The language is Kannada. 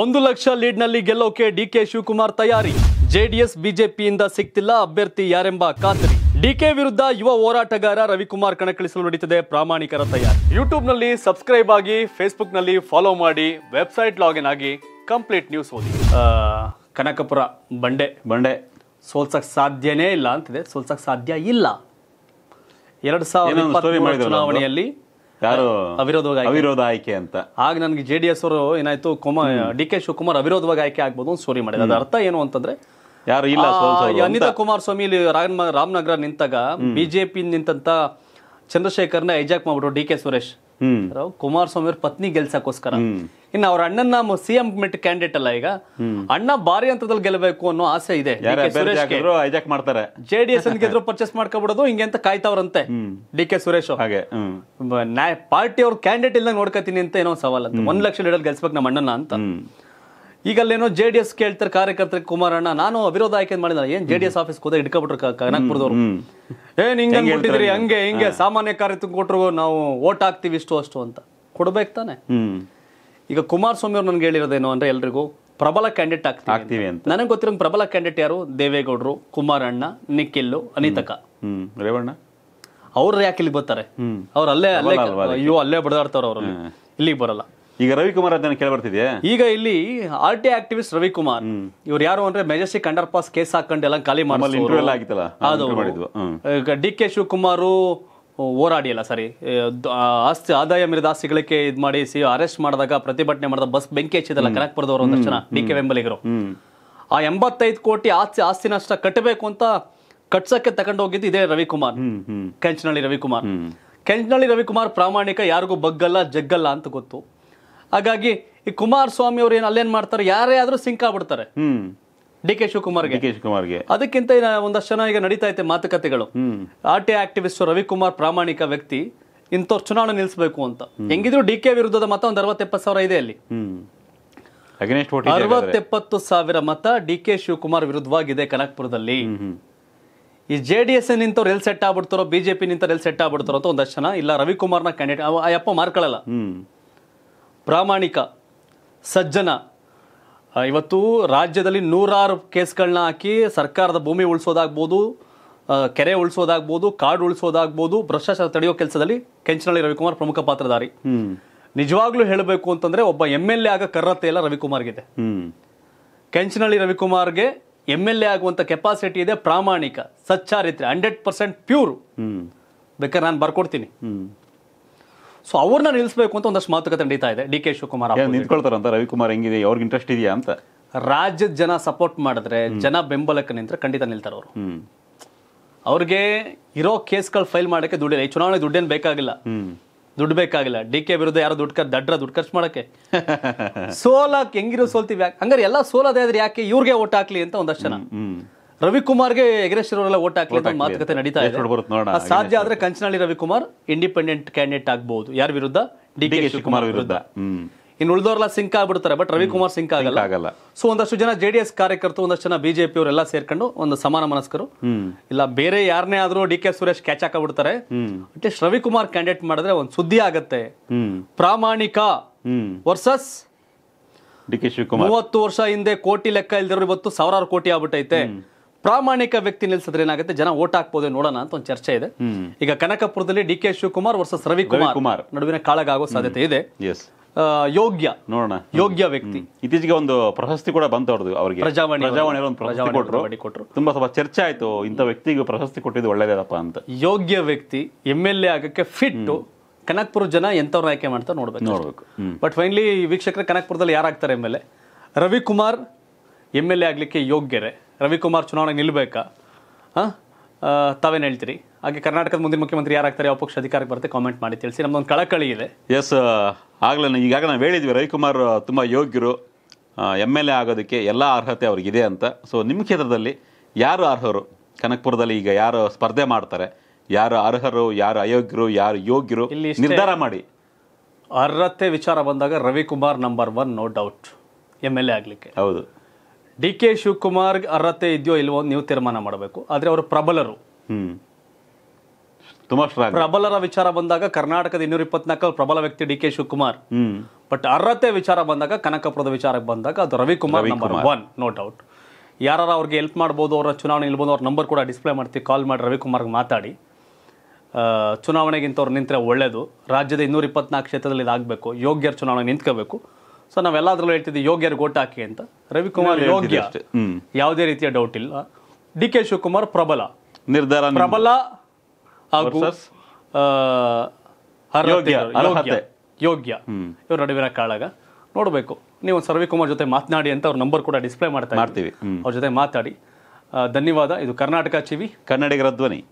ಒಂದು ಲಕ್ಷ ಲೀಡ್ನಲ್ಲಿ ಗೆಲ್ಲೋಕೆ ಡಿಕೆ ಶಿವಕುಮಾರ್ ತಯಾರಿ ಜೆಡಿಎಸ್ ಬಿಜೆಪಿಯಿಂದ ಸಿಕ್ತಿಲ್ಲ ಅಭ್ಯರ್ಥಿ ಯಾರೆಂಬ ಖಾತರಿ ಡಿಕೆ ವಿರುದ್ಧ ಯುವ ಹೋರಾಟಗಾರ ರವಿಕುಮಾರ್ ಕಣಕ್ಕಿಳಿಸಲು ನಡೀತದೆ ಪ್ರಾಮಾಣಿಕರ ತಯಾರಿ ಯೂಟ್ಯೂಬ್ನಲ್ಲಿ ಸಬ್ಸ್ಕ್ರೈಬ್ ಆಗಿ ನಲ್ಲಿ ಫಾಲೋ ಮಾಡಿ ವೆಬ್ಸೈಟ್ ಲಾಗಿನ್ ಆಗಿ ಕಂಪ್ಲೀಟ್ ನ್ಯೂಸ್ ಓದಿ ಕನಕಪುರ ಬಂಡೆ ಬಂಡೆ ಸೋಲ್ಸಕ್ ಸಾಧ್ಯನೇ ಇಲ್ಲ ಅಂತಿದೆ ಸೋಲ್ಸಕ್ ಸಾಧ್ಯ ಇಲ್ಲ ಎರಡ್ ಸಾವಿರದ ಚುನಾವಣೆಯಲ್ಲಿ ಯಾರು ಅವಿರೋಧವಾಗಿ ಅವಿರೋಧ ಆಯ್ಕೆ ಅಂತ ಆಗ ನನಗೆ ಜೆ ಡಿ ಎಸ್ ಅವರು ಏನಾಯ್ತು ಕುಮಾರ್ ಡಿ ಕೆ ಶಿವಕುಮಾರ್ ಅವಿರೋಧವಾಗಿ ಆಯ್ಕೆ ಆಗ್ಬೋದು ಅಂತ ಸ್ಟೋರಿ ಮಾಡಿದ ಅದ್ರ ಅರ್ಥ ಏನು ಅಂತಂದ್ರೆ ಯಾರು ಇಲ್ಲ ಅನಿತಾ ಕುಮಾರಸ್ವಾಮಿ ಇಲ್ಲಿ ರಾಮನಗರ ನಿಂತಾಗ ಬಿಜೆಪಿ ನಿಂತಂತ ಚಂದ್ರಶೇಖರ್ನ ಹೈಜಾಕ್ ಮಾಡ್ಬಿಟ್ರು ಡಿ ಕೆ ಸುರೇಶ್ ರಾವ್ ಕುಮಾರಸ್ವಾಮಿ ಅವ್ರ ಪತ್ನಿ ಗೆಲ್ಸಕ್ಕೋಸ್ಕರ ಇನ್ನು ಅವ್ರ ಅಣ್ಣನ ಸಿಎಂ ಮೆಟ್ ಕ್ಯಾಂಡಿಡೇಟ್ ಅಲ್ಲ ಈಗ ಅಣ್ಣ ಭಾರಿ ಹಂತದಲ್ಲಿ ಗೆಲ್ಲಬೇಕು ಅನ್ನೋ ಆಸೆ ಇದೆ ಮಾಡ್ತಾರೆ ಜೆ ಡಿ ಎಸ್ ಗೆದ್ರು ಪರ್ಚೇಸ್ ಮಾಡ್ಕೊಬಿಡೋದು ಹಿಂಗೆ ಅಂತ ಕಾಯ್ತಾವ್ರಂತೆ ಡಿ ಕೆ ಸುರೇಶ್ ಹಾಗೆ ಪಾರ್ಟಿ ಅವ್ರ ಕ್ಯಾಂಡಿಡೇಟ್ ಇಲ್ಲ ನೋಡ್ಕತೀನಿ ಅಂತ ಏನೋ ಸವಾಲ್ ಅಂತ ಒಂದ್ ಲಕ್ಷ ಲೀಡರ್ ಗೆಲ್ಸ್ಬೇಕು ನಮ್ಮ ಅಣ್ಣನ ಅಂತ ಈಗಲ್ಲೇನೋ ಜೆ ಡಿ ಎಸ್ ಕೇಳ್ತಾರೆ ಕಾರ್ಯಕರ್ತರಿಗೆ ಕುಮಾರಣ್ಣ ನಾನು ಅವಿರೋಧ ಆಯ್ಕೆ ಮಾಡಿದ ಏನ್ ಜೆ ಡಿ ಎಸ್ ಆಫೀಸ್ ಹೋದಾಗ ಇಟ್ಕೊಬಿಟ್ರು ಕನಕಪುರದವ್ರು ಏನ್ ಹಿಂಗ ಕೊಟ್ಟಿದ್ರಿ ಹಂಗೆ ಹಿಂಗೆ ಸಾಮಾನ್ಯ ಕಾರ್ಯ ಕೊಟ್ರು ನಾವು ಓಟ್ ಹಾಕ್ತಿವಿ ಇಷ್ಟು ಅಷ್ಟು ಅಂತ ಕೊಡ್ಬೇಕು ತಾನೆ ಈಗ ಕುಮಾರಸ್ವಾಮಿ ಅವ್ರು ನನ್ಗೆ ಹೇಳಿರೋದೇನು ಅಂದ್ರೆ ಎಲ್ರಿಗೂ ಪ್ರಬಲ ಕ್ಯಾಂಡಿಡೇಟ್ ಆಗ್ತೀವಿ ಅಂತ ನನಗೆ ಗೊತ್ತಿರೋ ಪ್ರಬಲ ಕ್ಯಾಂಡಿಡೇಟ್ ಯಾರು ದೇವೇಗೌಡರು ಕುಮಾರಣ್ಣ ನಿಖಿಲ್ ಅನಿತಕ ರೇವಣ್ಣ ಅವ್ರ ಯಾಕೆ ಇಲ್ಲಿ ಬರ್ತಾರೆ ಅವ್ರ ಅಲ್ಲೇ ಅಲ್ಲೇ ಅಯ್ಯೋ ಅಲ್ಲೇ ಬಡದಾಡ್ತಾರ ಅವ್ರಲ್ಲಿ ಇಲ್ಲಿಗೆ ಬರಲ್ಲ ಈಗ ರವಿಕುಮಾರ್ ಅದನ್ನು ಕೇಳಬರ್ತಿದೆ ಈಗ ಇಲ್ಲಿ ಆರ್ ಟಿ ಆಕ್ಟಿವಿಸ್ಟ್ ರವಿಕುಮಾರ್ ಇವ್ರು ಯಾರು ಅಂದ್ರೆ ಮೆಜೆಸ್ಟಿ ಅಂಡರ್ ಪಾಸ್ ಕೇಸ್ ಹಾಕೊಂಡು ಎಲ್ಲ ಖಾಲಿ ಮಾಡಿದ್ರು ಡಿ ಕೆ ಶಿವಕುಮಾರ್ ಹೋರಾಡಿ ಅಲ್ಲ ಸರಿ ಆಸ್ತಿ ಆದಾಯ ಮೀರಿದ ಆಸ್ತಿಗಳಿಗೆ ಇದ್ ಮಾಡಿ ಸಿ ಅರೆಸ್ಟ್ ಮಾಡಿದಾಗ ಪ್ರತಿಭಟನೆ ಮಾಡಿದ ಬಸ್ ಬೆಂಕಿ ಹಚ್ಚಿದಲ್ಲ ಕನಕಪುರದವರು ಒಂದಷ್ಟು ಜನ ಡಿ ಕೆ ಬೆಂಬಲಿಗರು ಆ ಎಂಬತ್ತೈದು ಕೋಟಿ ಆಸ್ತಿ ಆಸ್ತಿ ನಷ್ಟ ಕಟ್ಟಬೇಕು ಅಂತ ಕಟ್ಸಕ್ಕೆ ತಗೊಂಡು ಹೋಗಿದ್ದು ಇದೇ ರವಿಕುಮಾರ್ ಕೆಂಚನಹಳ್ಳಿ ರವಿಕುಮಾರ್ ಕೆಂಚನಳ್ಳಿ ರವಿಕುಮಾರ್ ಪ್ರಾಮಾಣಿಕ ಯಾರಿಗೂ ಬಗ್ಗಲ್ಲ ಜಗ್ಗಲ್ಲ ಅಂತ ಗೊತ್ತು ಹಾಗಾಗಿ ಈ ಸ್ವಾಮಿ ಅವರು ಏನು ಅಲ್ಲೇನ್ ಮಾಡ್ತಾರೆ ಯಾರೇ ಆದ್ರೂ ಸಿಂಕ್ ಆಗ್ಬಿಡ್ತಾರೆ ಡಿ ಕೆ ಶಿವಕುಮಾರ್ಗೆ ಕೆ ಶಿವಕುಮಾರ್ಗೆ ಅದಕ್ಕಿಂತ ಒಂದಷ್ಟು ಜನ ಈಗ ನಡೀತಾ ಐತೆ ಮಾತುಕತೆಗಳು ಆರ್ ಟಿ ಆಕ್ಟಿವಿಸ್ಟ್ ರವಿಕುಮಾರ್ ಪ್ರಾಮಾಣಿಕ ವ್ಯಕ್ತಿ ಇಂಥವ್ರು ಚುನಾವಣೆ ನಿಲ್ಲಿಸಬೇಕು ಅಂತ ಹೆಂಗಿದ್ರು ಡಿ ಕೆ ವಿರುದ್ಧದ ಮತ ಒಂದು ಅರವತ್ತೆಪ್ಪತ್ತು ಸಾವಿರ ಇದೆ ಅಲ್ಲಿ ಅರವತ್ತೆಪ್ಪತ್ತು ಸಾವಿರ ಮತ ಡಿ ಕೆ ಶಿವಕುಮಾರ್ ವಿರುದ್ಧವಾಗಿದೆ ಕನಕ್ಪುರದಲ್ಲಿ ಈ ಜೆ ಡಿ ಎಸ್ ನಿಂತವ್ರು ಎಲ್ಲಿ ಸೆಟ್ ಆಗ್ಬಿಡ್ತಾರೋ ಬಿಜೆಪಿ ನಿಂತವ್ರು ಎಲ್ಲಿ ಸೆಟ್ ಆಗ್ಬಿಡ್ತಾರೋ ಅಂತ ಒಂದಷ್ಟು ಜನ ಇಲ್ಲ ರವಿಕುಮಾರ್ನ ಕ್ಯಾಂಡಿಡೇಟ್ ಅಯ್ಯಪ್ಪ ಮಾರ್ಕೊಳ್ಳಲ್ಲ ಪ್ರಾಮಾಣಿಕ ಸಜ್ಜನ ಇವತ್ತು ರಾಜ್ಯದಲ್ಲಿ ನೂರಾರು ಕೇಸ್ಗಳನ್ನ ಹಾಕಿ ಸರ್ಕಾರದ ಭೂಮಿ ಉಳಿಸೋದಾಗ್ಬೋದು ಕೆರೆ ಉಳಿಸೋದಾಗ್ಬೋದು ಕಾಡು ಉಳಿಸೋದಾಗ್ಬೋದು ಭ್ರಷ್ಟಾಚಾರ ತಡೆಯೋ ಕೆಲಸದಲ್ಲಿ ಕೆಂಚನಹಳ್ಳಿ ರವಿಕುಮಾರ್ ಪ್ರಮುಖ ಪಾತ್ರಧಾರಿ ನಿಜವಾಗ್ಲೂ ಹೇಳಬೇಕು ಅಂತಂದ್ರೆ ಒಬ್ಬ ಎಮ್ ಎಲ್ ಎ ಆಗ ಕರ್ರತೆ ಎಲ್ಲ ರವಿಕುಮಾರ್ಗಿದೆ ಕೆಂಚನಹಳ್ಳಿ ರವಿಕುಮಾರ್ಗೆ ಎಮ್ ಎಲ್ ಎ ಆಗುವಂತ ಕೆಪಾಸಿಟಿ ಇದೆ ಪ್ರಾಮಾಣಿಕ ಸಚ್ಚಾರಿತ್ರೆ ಹಂಡ್ರೆಡ್ ಪರ್ಸೆಂಟ್ ಪ್ಯೂರ್ ಬೇಕಾದ್ರೆ ನಾನು ಬರ್ಕೊಡ್ತೀನಿ ಸೊ ಅವ್ರನ್ನ ನಿಲ್ಲಿಸಬೇಕು ಅಂತ ಒಂದಷ್ಟು ಮಾತುಕತೆ ನಡೀತಾ ಇದೆ ಡಿ ಕೆ ಶಿವಕುಮಾರ್ ನಿಂತ್ಕೊಳ್ತಾರಂತ ರವಿಕುಮಾರ್ ಹೆಂಗಿದೆ ಅವ್ರಿಗೆ ಇಂಟ್ರೆಸ್ಟ್ ಇದೆಯಾ ಅಂತ ರಾಜ್ಯದ ಜನ ಸಪೋರ್ಟ್ ಮಾಡಿದ್ರೆ ಜನ ಬೆಂಬಲಕ್ಕೆ ನಿಂತ್ರ ಖಂಡಿತ ನಿಲ್ತಾರೆ ಅವರು ಅವ್ರಿಗೆ ಇರೋ ಕೇಸ್ಗಳು ಫೈಲ್ ಮಾಡೋಕ್ಕೆ ದುಡ್ಡಿಲ್ಲ ಈ ಚುನಾವಣೆ ದುಡ್ಡೇನು ಬೇಕಾಗಿಲ್ಲ ದುಡ್ಡು ಬೇಕಾಗಿಲ್ಲ ಡಿ ಕೆ ವಿರುದ್ಧ ಯಾರು ದುಡ್ಡು ದಡ್ರ ದುಡ್ಡು ಖರ್ಚು ಮಾಡಕ್ಕೆ ಸೋಲಕ್ಕೆ ಹೆಂಗಿರೋ ಸೋಲ್ತೀವಿ ಹಂಗಾರೆ ಎಲ್ಲ ಸೋಲದೇ ಆದ್ರೆ ಯಾಕೆ ಇವ್ರಿಗೆ ಓಟ್ ಹಾಕ್ಲಿ ಅಂತ ಒಂದಷ್ಟು ಜನ ರವಿಕುಮಾರ್ಗೆ ಅವರೆಲ್ಲ ಓಟ್ ಹಾಕಲಿ ಮಾತುಕತೆ ನಡೀತಾ ಇದೆ ಸಾಧ್ಯ ಆದ್ರೆ ಕಂಚನಹಳ್ಳಿ ರವಿಕುಮಾರ್ ಇಂಡಿಪೆಂಡೆಂಟ್ ಕ್ಯಾಂಡಿಡೇಟ್ ಆಗ್ಬಹುದು ಯಾರ ವಿರುದ್ಧ ಡಿ ಕೆ ಶಿವಕುಮಾರ್ ವಿರುದ್ಧ ಇನ್ನು ಉಳಿದವರೆಲ್ಲ ಸಿಂಕ್ ಆಗ್ಬಿಡ್ತಾರೆ ಬಟ್ ರವಿಕುಮಾರ್ ಸಿಂಕ್ ಆಗಲ್ಲ ಆಗಲ್ಲ ಸೊ ಒಂದಷ್ಟು ಜನ ಜೆಡಿಎಸ್ ಕಾರ್ಯಕರ್ತರು ಒಂದಷ್ಟು ಜನ ಬಿಜೆಪಿ ಅವರೆಲ್ಲ ಸೇರ್ಕೊಂಡು ಒಂದು ಸಮಾನ ಮನಸ್ಕರು ಇಲ್ಲ ಬೇರೆ ಯಾರನ್ನೇ ಆದ್ರೂ ಡಿ ಕೆ ಸುರೇಶ್ ಕ್ಯಾಚ್ ಹಾಕಬಿಡ್ತಾರೆ ಅಟ್ಲೀಸ್ಟ್ ರವಿಕುಮಾರ್ ಕ್ಯಾಂಡಿಡೇಟ್ ಮಾಡಿದ್ರೆ ಒಂದು ಸುದ್ದಿ ಆಗತ್ತೆ ಪ್ರಾಮಾಣಿಕ ವರ್ಸಸ್ ಡಿ ಕೆ ಶಿವಕುಮಾರ್ ಮೂವತ್ತು ವರ್ಷ ಹಿಂದೆ ಕೋಟಿ ಲೆಕ್ಕ ಇಲ್ದಿರೋ ಇವತ್ತು ಸಾವಿರಾರು ಕೋಟಿ ಆಗ್ಬಿಟ್ಟೈತೆ ಪ್ರಾಮಾಣಿಕ ವ್ಯಕ್ತಿ ನಿಲ್ಸಿದ್ರೆ ಏನಾಗುತ್ತೆ ಜನ ಓಟ್ ಹಾಕ್ಬೋದು ನೋಡೋಣ ಅಂತ ಒಂದು ಚರ್ಚೆ ಇದೆ ಈಗ ಕನಕಪುರದಲ್ಲಿ D K Shivakumar versus Ravi Kumar ನಡುವಿನ ಕಾಳಗಾಗೋ ಸಾಧ್ಯತೆ ಇದೆ ಯೋಗ್ಯ ನೋಡೋಣ ಯೋಗ್ಯ ವ್ಯಕ್ತಿ ಇತ್ತೀಚೆಗೆ ಒಂದು ಪ್ರಶಸ್ತಿ ಕೂಡ ಬಂತು ಅವ್ರದ್ದು ಅವರಿಗೆ ಪ್ರಜಾವಾಣಿ ಒಂದು ಪ್ರಶಸ್ತಿ ತುಂಬಾ ಸ್ವಲ್ಪ ಚರ್ಚೆ ಆಯ್ತು ಇಂಥ ವ್ಯಕ್ತಿಗೂ ಪ್ರಶಸ್ತಿ ಕೊಟ್ಟಿದ್ದು ಒಳ್ಳೇದಪ್ಪ ಅಂತ ಯೋಗ್ಯ ವ್ಯಕ್ತಿ ಎಮ್ ಎಲ್ ಎ ಆಗಕ್ಕೆ ಫಿಟ್ ಕನಕ್ಪುರ ಜನ ಎಂತವ್ರು ಆಯ್ಕೆ ಮಾಡ್ತಾ ನೋಡ್ಬೇಕು ನೋಡ್ಬೇಕು ಬಟ್ ಫೈನ್ಲಿ ವೀಕ್ಷಕರ ಕನಕ್ಪುರದಲ್ಲಿ ಯಾರಾಗ್ತಾರೆ M L A Ravikumar M L A ಆಗಲಿಕ್ಕೆ ಯೋಗ್ಯರೇ ರವಿಕುಮಾರ್ ಚುನಾವಣೆಗೆ ನಿಲ್ಲಬೇಕಾ ಹಾಂ ತಾವೇನು ಹೇಳ್ತೀರಿ ಹಾಗೆ ಕರ್ನಾಟಕದ ಮುಂದಿನ ಮುಖ್ಯಮಂತ್ರಿ ಯಾರಾಗ್ತಾರೆ ಯಾವ ಪಕ್ಷ ಅಧಿಕಾರಕ್ಕೆ ಬರುತ್ತೆ ಕಾಮೆಂಟ್ ಮಾಡಿ ತಿಳಿಸಿ ನಮ್ಮದೊಂದು ಕಳಕಳಿ ಇದೆ ಎಸ್ ಆಗಲೇ ಈಗಾಗಲೇ ನಾವು ಹೇಳಿದ್ವಿ ರವಿಕುಮಾರ್ ತುಂಬ ಯೋಗ್ಯರು ಎಮ್ ಎಲ್ ಎ ಆಗೋದಕ್ಕೆ ಎಲ್ಲ ಅರ್ಹತೆ ಅವ್ರಿಗಿದೆ ಅಂತ ಸೊ ನಿಮ್ಮ ಕ್ಷೇತ್ರದಲ್ಲಿ ಯಾರು ಅರ್ಹರು ಕನಕಪುರದಲ್ಲಿ ಈಗ ಯಾರು ಸ್ಪರ್ಧೆ ಮಾಡ್ತಾರೆ ಯಾರು ಅರ್ಹರು ಯಾರು ಅಯೋಗ್ಯರು ಯಾರು ಯೋಗ್ಯರು ನಿರ್ಧಾರ ಮಾಡಿ ಅರ್ಹತೆ ವಿಚಾರ ಬಂದಾಗ Ravikumar number one no doubt M L A ಆಗಲಿಕ್ಕೆ ಹೌದು ಡಿ ಕೆ ಶಿವಕುಮಾರ್ ಅರ್ಹತೆ ಇದೆಯೋ ಇಲ್ವೋ ನೀವು ತೀರ್ಮಾನ ಮಾಡಬೇಕು ಆದರೆ ಅವರು ಪ್ರಬಲರು ಪ್ರಬಲರ ವಿಚಾರ ಬಂದಾಗ ಕರ್ನಾಟಕದ ಇನ್ನೂರ ಇಪ್ಪತ್ನಾಲ್ಕು ಪ್ರಬಲ ವ್ಯಕ್ತಿ ಡಿ ಕೆ ಶಿವಕುಮಾರ್ ಬಟ್ ಅರ್ಹತೆ ವಿಚಾರ ಬಂದಾಗ ಕನಕಪುರದ ವಿಚಾರಕ್ಕೆ ಬಂದಾಗ ಅದು Ravikumar number one no doubt ಯಾರು ಅವ್ರಿಗೆ ಹೆಲ್ಪ್ ಮಾಡ್ಬೋದು ಅವರ ಚುನಾವಣೆ ಇಲ್ಬೋದು ಅವ್ರ ನಂಬರ್ ಕೂಡ ಡಿಸ್ಪ್ಲೇ ಮಾಡ್ತೀವಿ ಕಾಲ್ ಮಾಡಿ ರವಿಕುಮಾರ್ಗೆ ಮಾತಾಡಿ ಚುನಾವಣೆಗಿಂತ ಅವ್ರು ನಿಂತರೆ ಒಳ್ಳೆಯದು ರಾಜ್ಯದ ಇನ್ನೂರ ಇಪ್ಪತ್ನಾಲ್ಕು ಕ್ಷೇತ್ರದಲ್ಲಿ ಇದಾಗಬೇಕು ಯೋಗ್ಯರ ಚುನಾವಣೆ ನಿಂತ್ಕೋಬೇಕು ಸೊ ನಾವೆಲ್ಲಾದ್ರಲ್ಲೂ ಹೇಳ್ತಿದ್ವಿ ಯೋಗ್ಯರು ಗೋಟ್ ಹಾಕಿ ಅಂತ ರವಿಕುಮಾರ್ ಯೋಗ್ಯ ಯಾವುದೇ ರೀತಿಯ ಡೌಟ್ ಇಲ್ಲ ಡಿ ಕೆ ಶಿವಕುಮಾರ್ ಪ್ರಬಲ ನಿರ್ಧಾರ ಪ್ರಬಲ ಹಾಗೂ ಯೋಗ್ಯ ಇವ್ರ ನಡುವಿನ ಕಾಳಗ ನೋಡಬೇಕು ನೀವು ರವಿಕುಮಾರ್ ಜೊತೆ ಮಾತನಾಡಿ ಅಂತ ಅವ್ರ ನಂಬರ್ ಕೂಡ ಡಿಸ್ಪ್ಲೇ ಮಾಡ್ತಾ ಮಾಡ್ತೀವಿ ಅವ್ರ ಜೊತೆ ಮಾತಾಡಿ ಧನ್ಯವಾದ ಇದು ಕರ್ನಾಟಕ ಚಿವಿ ಕನ್ನಡಿಗರ ಧ್ವನಿ